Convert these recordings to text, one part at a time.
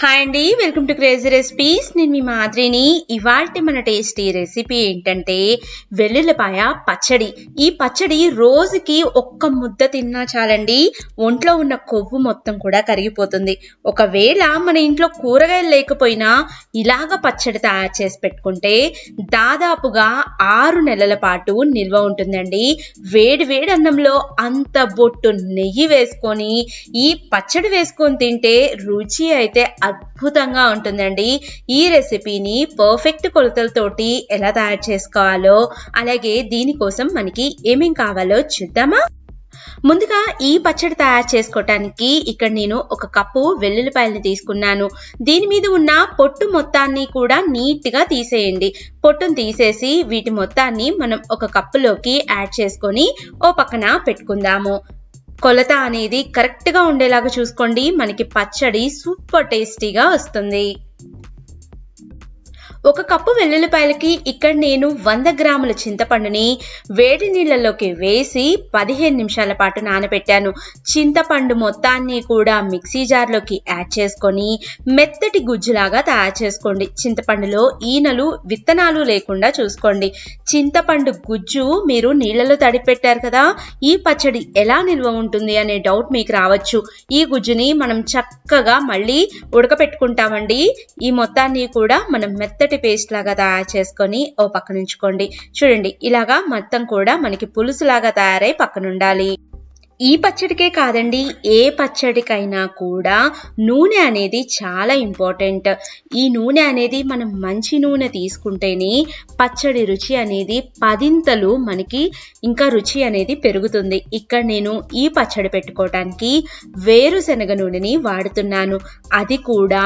hi అండి welcome to crazy recipes నేను మీ మాదిరిని ఇవాళ మన టేస్టీ రెసిపీ ఏంటంటే వెల్లుల్లిపాయ పచ్చడి ఈ పచ్చడి రోజుకి ఒక్క ముద్ద తిన్నా చాలండి ఒంట్లో ఉన్న కొవ్వు మొత్తం కూడా కరిగిపోతుంది ఒకవేళ మన ఇంట్లో కూరగాయలు లేకపోయినా ఇలాగ పచ్చడి తయారు చేసి పెట్టుకుంటే దాదాపుగా ఆరు నెలల పాటు నిల్వ ఉంటుందండి వేడి వేడి అన్నంలో అంత బొట్టు నెయ్యి వేసుకొని ఈ పచ్చడి వేసుకొని తింటే రుచి అయితే అద్భుతంగా ఉంటుందండి ఈ రెసిపీని పర్ఫెక్ట్ కొలతలతోటి ఎలా తయారు చేసుకోవాలో అలాగే దీనికోసం మనకి ఏమేం కావాలో చూద్దామా ముందుగా ఈ పచ్చడి తయారు చేసుకోవటానికి ఇక్కడ నేను ఒక కప్పు వెల్లుల్లిపాయలను తీసుకున్నాను దీని మీద ఉన్న పొట్టు మొత్తాన్ని కూడా నీట్గా తీసేయండి పొట్టును తీసేసి వీటి మొత్తాన్ని మనం ఒక కప్పులోకి యాడ్ చేసుకొని ఓ పక్కన పెట్టుకుందాము కొలత అనేది గా ఉండేలాగా చూసుకోండి మనకి పచ్చడి సూపర్ టేస్టీగా వస్తుంది ఒక కప్పు వెల్లుల్లిపాయలకి ఇక్కడ నేను వంద గ్రాముల చింతపండుని వేడి నీళ్ళలోకి వేసి పదిహేను నిమిషాల పాటు నానబెట్టాను చింతపండు మొత్తాన్ని కూడా మిక్సీ జార్లోకి యాడ్ చేసుకొని మెత్తటి గుజ్జులాగా తయారు చేసుకోండి చింతపండులో ఈనలు విత్తనాలు లేకుండా చూసుకోండి చింతపండు గుజ్జు మీరు నీళ్ళలో తడిపెట్టారు కదా ఈ పచ్చడి ఎలా నిల్వ ఉంటుంది అనే డౌట్ మీకు రావచ్చు ఈ గుజ్జుని మనం చక్కగా మళ్ళీ ఉడకపెట్టుకుంటామండి ఈ మొత్తాన్ని కూడా మనం మెత్తటి మెత్తటి పేస్ట్ లాగా తయారు చేసుకొని ఓ పక్కన ఉంచుకోండి చూడండి ఇలాగా మొత్తం కూడా మనకి పులుసు లాగా తయారై పక్కన ఉండాలి ఈ పచ్చడికే కాదండి ఏ పచ్చడికైనా కూడా నూనె అనేది చాలా ఇంపార్టెంట్ ఈ నూనె అనేది మనం మంచి నూనె తీసుకుంటేనే పచ్చడి రుచి అనేది పదింతలు మనకి ఇంకా రుచి అనేది పెరుగుతుంది ఇక్కడ నేను ఈ పచ్చడి పెట్టుకోవటానికి వేరుశనగ నూనెని వాడుతున్నాను అది కూడా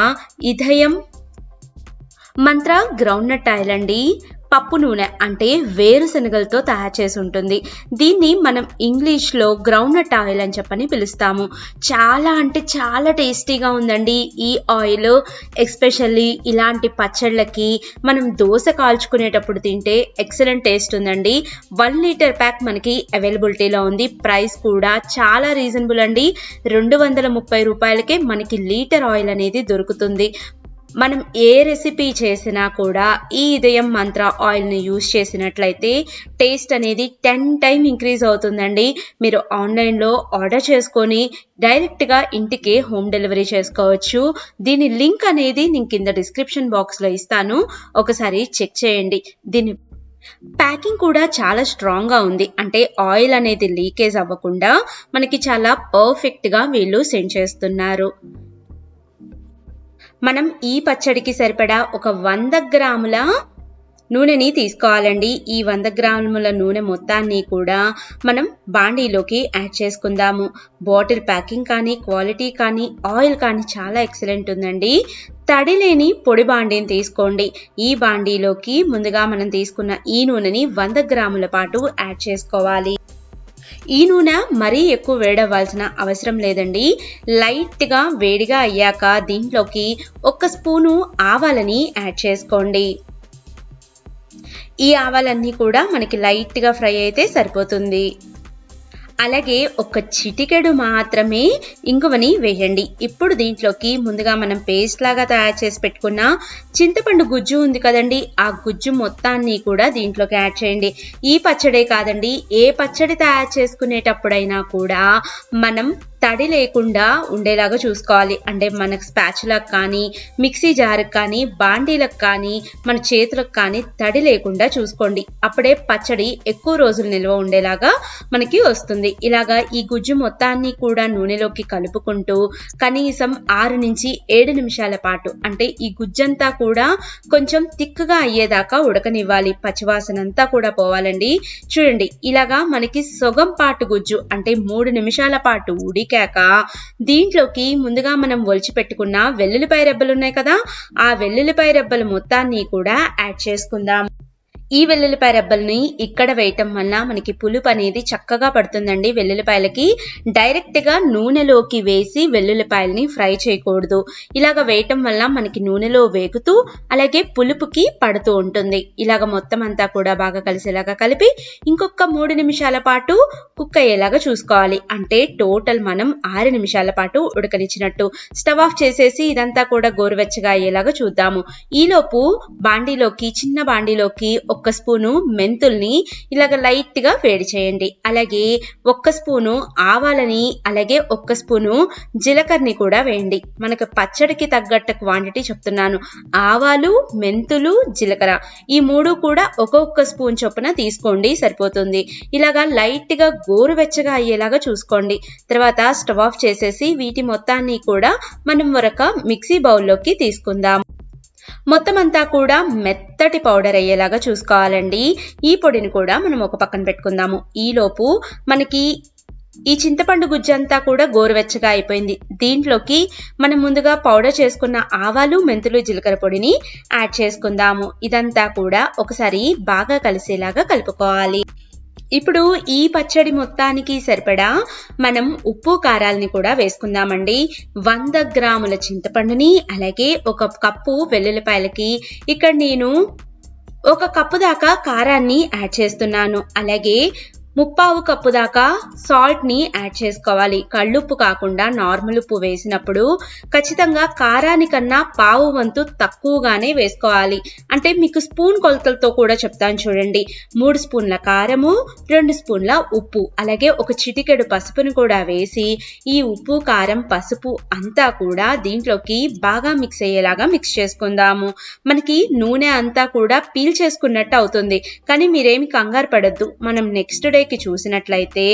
ఇదయం మంత్ర గ్రౌండ్నట్ ఆయిల్ అండి పప్పు నూనె అంటే వేరుశనగలతో తయారు చేసి ఉంటుంది దీన్ని మనం ఇంగ్లీష్లో గ్రౌండ్నట్ ఆయిల్ అని చెప్పని పిలుస్తాము చాలా అంటే చాలా టేస్టీగా ఉందండి ఈ ఆయిల్ ఎస్పెషల్లీ ఇలాంటి పచ్చళ్ళకి మనం దోశ కాల్చుకునేటప్పుడు తింటే ఎక్సలెంట్ టేస్ట్ ఉందండి వన్ లీటర్ ప్యాక్ మనకి అవైలబిలిటీలో ఉంది ప్రైస్ కూడా చాలా రీజనబుల్ అండి రెండు వందల ముప్పై రూపాయలకే మనకి లీటర్ ఆయిల్ అనేది దొరుకుతుంది మనం ఏ రెసిపీ చేసినా కూడా ఈ ఇదయం మంత్ర ఆయిల్ని యూజ్ చేసినట్లయితే టేస్ట్ అనేది టెన్ టైం ఇంక్రీజ్ అవుతుందండి మీరు ఆన్లైన్లో ఆర్డర్ చేసుకొని డైరెక్ట్గా ఇంటికే హోమ్ డెలివరీ చేసుకోవచ్చు దీని లింక్ అనేది నేను కింద డిస్క్రిప్షన్ బాక్స్లో ఇస్తాను ఒకసారి చెక్ చేయండి దీని ప్యాకింగ్ కూడా చాలా స్ట్రాంగ్గా ఉంది అంటే ఆయిల్ అనేది లీకేజ్ అవ్వకుండా మనకి చాలా పర్ఫెక్ట్గా వీళ్ళు సెండ్ చేస్తున్నారు మనం ఈ పచ్చడికి సరిపడా ఒక వంద గ్రాముల నూనెని తీసుకోవాలండి ఈ వంద గ్రాముల నూనె మొత్తాన్ని కూడా మనం బాండీలోకి యాడ్ చేసుకుందాము బాటిల్ ప్యాకింగ్ కానీ క్వాలిటీ కానీ ఆయిల్ కానీ చాలా ఎక్సలెంట్ ఉందండి తడి లేని పొడి బాండీని తీసుకోండి ఈ బాండీలోకి ముందుగా మనం తీసుకున్న ఈ నూనెని వంద గ్రాముల పాటు యాడ్ చేసుకోవాలి ఈ నూనె మరీ ఎక్కువ వేడవ్వాల్సిన అవసరం లేదండి లైట్గా వేడిగా అయ్యాక దీంట్లోకి ఒక స్పూను ఆవాలని యాడ్ చేసుకోండి ఈ ఆవాలన్నీ కూడా మనకి లైట్గా ఫ్రై అయితే సరిపోతుంది అలాగే ఒక చిటికెడు మాత్రమే ఇంగువని వేయండి ఇప్పుడు దీంట్లోకి ముందుగా మనం పేస్ట్ లాగా తయారు చేసి పెట్టుకున్న చింతపండు గుజ్జు ఉంది కదండి ఆ గుజ్జు మొత్తాన్ని కూడా దీంట్లోకి యాడ్ చేయండి ఈ పచ్చడే కాదండి ఏ పచ్చడి తయారు చేసుకునేటప్పుడైనా కూడా మనం తడి లేకుండా ఉండేలాగా చూసుకోవాలి అంటే మనకు స్పాచులకు కానీ మిక్సీ జార్కి కానీ బాండీలకు కానీ మన చేతులకు కానీ తడి లేకుండా చూసుకోండి అప్పుడే పచ్చడి ఎక్కువ రోజులు నిల్వ ఉండేలాగా మనకి వస్తుంది ఇలాగా ఈ గుజ్జు మొత్తాన్ని కూడా నూనెలోకి కలుపుకుంటూ కనీసం ఆరు నుంచి ఏడు నిమిషాల పాటు అంటే ఈ గుజ్జంతా కూడా కొంచెం తిక్కగా అయ్యేదాకా ఉడకనివ్వాలి పచ్చివాసన అంతా కూడా పోవాలండి చూడండి ఇలాగా మనకి సొగం పాటు గుజ్జు అంటే మూడు నిమిషాల పాటు ఊడి ఉడికాక దీంట్లోకి ముందుగా మనం ఒలిచి పెట్టుకున్న వెల్లుల్లిపాయ రెబ్బలు ఉన్నాయి కదా ఆ వెల్లుల్లిపాయ రెబ్బలు మొత్తాన్ని కూడా యాడ్ చేసుకుందాం ఈ వెల్లుల్లిపాయ రెబ్బల్ని ఇక్కడ వేయటం వల్ల మనకి పులుపు అనేది చక్కగా పడుతుందండి వెల్లుల్లిపాయలకి గా నూనెలోకి వేసి వెల్లుల్లిపాయలని ఫ్రై చేయకూడదు ఇలాగ వేయటం వల్ల మనకి నూనెలో వేగుతూ అలాగే పులుపుకి పడుతూ ఉంటుంది ఇలాగ మొత్తం అంతా కూడా బాగా కలిసేలాగా కలిపి ఇంకొక మూడు నిమిషాల పాటు కుక్ అయ్యేలాగా చూసుకోవాలి అంటే టోటల్ మనం ఆరు నిమిషాల పాటు ఉడకనిచ్చినట్టు స్టవ్ ఆఫ్ చేసేసి ఇదంతా కూడా గోరువెచ్చగా అయ్యేలాగా చూద్దాము ఈలోపు బాండీలోకి చిన్న బాండీలోకి ఒక ఒక్క స్పూను మెంతుల్ని ఇలాగ లైట్గా వేడి చేయండి అలాగే ఒక్క స్పూను ఆవాలని అలాగే ఒక్క స్పూను జీలకర్రని కూడా వేయండి మనకు పచ్చడికి తగ్గట్టు క్వాంటిటీ చెప్తున్నాను ఆవాలు మెంతులు జీలకర్ర ఈ మూడు కూడా ఒక్కొక్క స్పూన్ చొప్పున తీసుకోండి సరిపోతుంది ఇలాగా లైట్గా గోరువెచ్చగా అయ్యేలాగా చూసుకోండి తర్వాత స్టవ్ ఆఫ్ చేసేసి వీటి మొత్తాన్ని కూడా మనం మరొక మిక్సీ బౌల్లోకి తీసుకుందాం మొత్తం అంతా కూడా మెత్తటి పౌడర్ అయ్యేలాగా చూసుకోవాలండి ఈ పొడిని కూడా మనం ఒక పక్కన పెట్టుకుందాము ఈలోపు మనకి ఈ చింతపండు గుజ్జంతా కూడా గోరువెచ్చగా అయిపోయింది దీంట్లోకి మనం ముందుగా పౌడర్ చేసుకున్న ఆవాలు మెంతులు జీలకర్ర పొడిని యాడ్ చేసుకుందాము ఇదంతా కూడా ఒకసారి బాగా కలిసేలాగా కలుపుకోవాలి ఇప్పుడు ఈ పచ్చడి మొత్తానికి సరిపడా మనం ఉప్పు కారాలని కూడా వేసుకుందామండి వంద గ్రాముల చింతపండుని అలాగే ఒక కప్పు వెల్లుల్లిపాయలకి ఇక్కడ నేను ఒక కప్పు దాకా కారాన్ని యాడ్ చేస్తున్నాను అలాగే ముప్పావు కప్పు దాకా సాల్ట్ని యాడ్ చేసుకోవాలి కళ్ళుప్పు కాకుండా నార్మల్ ఉప్పు వేసినప్పుడు ఖచ్చితంగా కారానికన్నా పావు వంతు తక్కువగానే వేసుకోవాలి అంటే మీకు స్పూన్ కొలతలతో కూడా చెప్తాను చూడండి మూడు స్పూన్ల కారము రెండు స్పూన్ల ఉప్పు అలాగే ఒక చిటికెడు పసుపును కూడా వేసి ఈ ఉప్పు కారం పసుపు అంతా కూడా దీంట్లోకి బాగా మిక్స్ అయ్యేలాగా మిక్స్ చేసుకుందాము మనకి నూనె అంతా కూడా పీల్ చేసుకున్నట్టు అవుతుంది కానీ మీరేమి కంగారు పడద్దు మనం నెక్స్ట్ డే కిందకి చూసినట్లయితే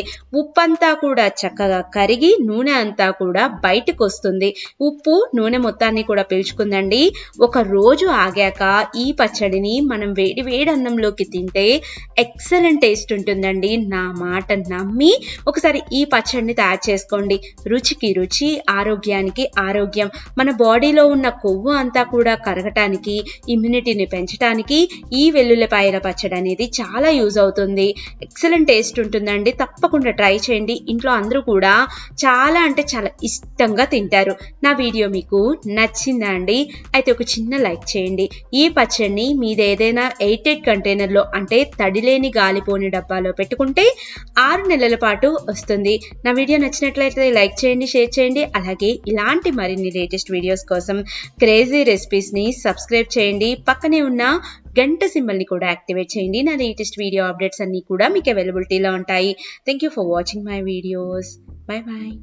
అంతా కూడా చక్కగా కరిగి నూనె అంతా కూడా బయటకు వస్తుంది ఉప్పు నూనె మొత్తాన్ని కూడా పీల్చుకుందండి ఒక రోజు ఆగాక ఈ పచ్చడిని మనం వేడి వేడి అన్నంలోకి తింటే ఎక్సలెంట్ టేస్ట్ ఉంటుందండి నా మాట నమ్మి ఒకసారి ఈ పచ్చడిని తయారు చేసుకోండి రుచికి రుచి ఆరోగ్యానికి ఆరోగ్యం మన బాడీలో ఉన్న కొవ్వు అంతా కూడా కరగటానికి ఇమ్యూనిటీని పెంచడానికి ఈ వెల్లుల్లిపాయల పచ్చడి అనేది చాలా యూజ్ అవుతుంది ఎక్సలెంట్ టేస్ట్ ఉంటుందండి తప్పకుండా ట్రై చేయండి ఇంట్లో అందరూ కూడా చాలా అంటే చాలా ఇష్టంగా తింటారు నా వీడియో మీకు నచ్చిందా అండి అయితే ఒక చిన్న లైక్ చేయండి ఈ పచ్చడిని మీద ఏదైనా ఎయిటెడ్ కంటైనర్లో అంటే తడిలేని గాలిపోని డబ్బాలో పెట్టుకుంటే ఆరు నెలల పాటు వస్తుంది నా వీడియో నచ్చినట్లయితే లైక్ చేయండి షేర్ చేయండి అలాగే ఇలాంటి మరిన్ని లేటెస్ట్ వీడియోస్ కోసం క్రేజీ రెసిపీస్ని సబ్స్క్రైబ్ చేయండి పక్కనే ఉన్న గంట సింబల్ని కూడా యాక్టివేట్ చేయండి నా లేటెస్ట్ వీడియో అప్డేట్స్ అన్ని కూడా మీకు అవైలబిలిటీలో ఉంటాయి thank you for watching my videos bye bye